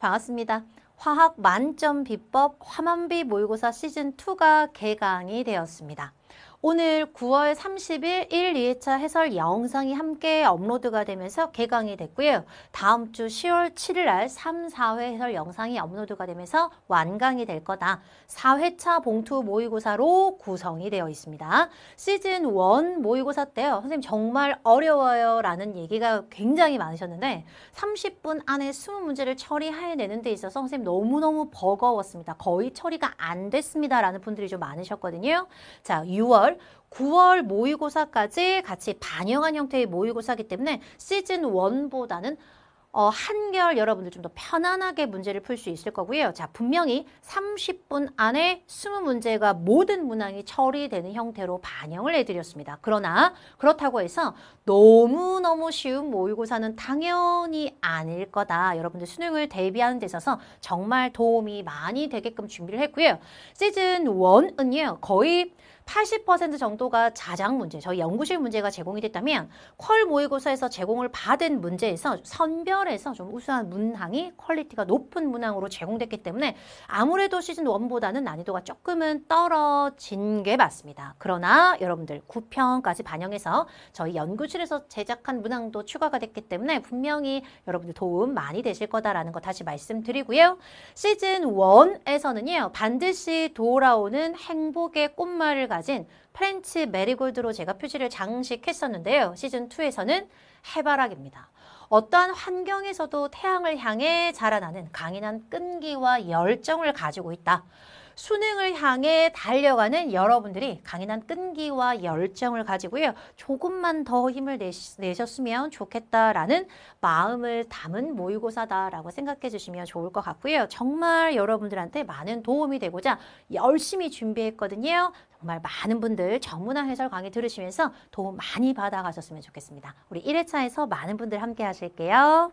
반갑습니다. 화학 만점 비법 화만비 모의고사 시즌2가 개강이 되었습니다. 오늘 9월 30일 1, 2회차 해설 영상이 함께 업로드가 되면서 개강이 됐고요. 다음 주 10월 7일 날 3, 4회 해설 영상이 업로드가 되면서 완강이 될 거다. 4회차 봉투 모의고사로 구성이 되어 있습니다. 시즌 1 모의고사 때요. 선생님 정말 어려워요 라는 얘기가 굉장히 많으셨는데 30분 안에 20문제를 처리해내는 데 있어서 선생님 너무너무 버거웠습니다. 거의 처리가 안 됐습니다 라는 분들이 좀 많으셨거든요. 자, 6월 9월 9월 모의고사까지 같이 반영한 형태의 모의고사기 이 때문에 시즌 1보다는 어, 한결 여러분들 좀 더 편안하게 문제를 풀 수 있을 거고요. 자, 분명히 30분 안에 20문제가 모든 문항이 처리되는 형태로 반영을 해드렸습니다. 그러나 그렇다고 해서 너무너무 쉬운 모의고사는 당연히 아닐 거다. 여러분들 수능을 대비하는 데 있어서 정말 도움이 많이 되게끔 준비를 했고요. 시즌 1은요. 거의 80% 정도가 자작 문제, 저희 연구실 문제가 제공이 됐다면 퀄 모의고사에서 제공을 받은 문제에서 선별해서 좀 우수한 문항이 퀄리티가 높은 문항으로 제공됐기 때문에 아무래도 시즌 원보다는 난이도가 조금은 떨어진 게 맞습니다. 그러나 여러분들 9평까지 반영해서 저희 연구실에서 제작한 문항도 추가가 됐기 때문에 분명히 여러분들 도움 많이 되실 거다라는 거 다시 말씀드리고요. 시즌 원에서는요 반드시 돌아오는 행복의 꽃말을 가지고 가진 프렌치 메리골드로 제가 표지를 장식했었는데요. 시즌2에서는 해바라기입니다. 어떠한 환경에서도 태양을 향해 자라나는 강인한 끈기와 열정을 가지고 있다. 수능을 향해 달려가는 여러분들이 강인한 끈기와 열정을 가지고요. 조금만 더 힘을 내셨으면 좋겠다라는 마음을 담은 모의고사다라고 생각해 주시면 좋을 것 같고요. 정말 여러분들한테 많은 도움이 되고자 열심히 준비했거든요. 정말 많은 분들 정문화 해설 강의 들으시면서 도움 많이 받아가셨으면 좋겠습니다. 우리 1회차에서 많은 분들 함께 하실게요.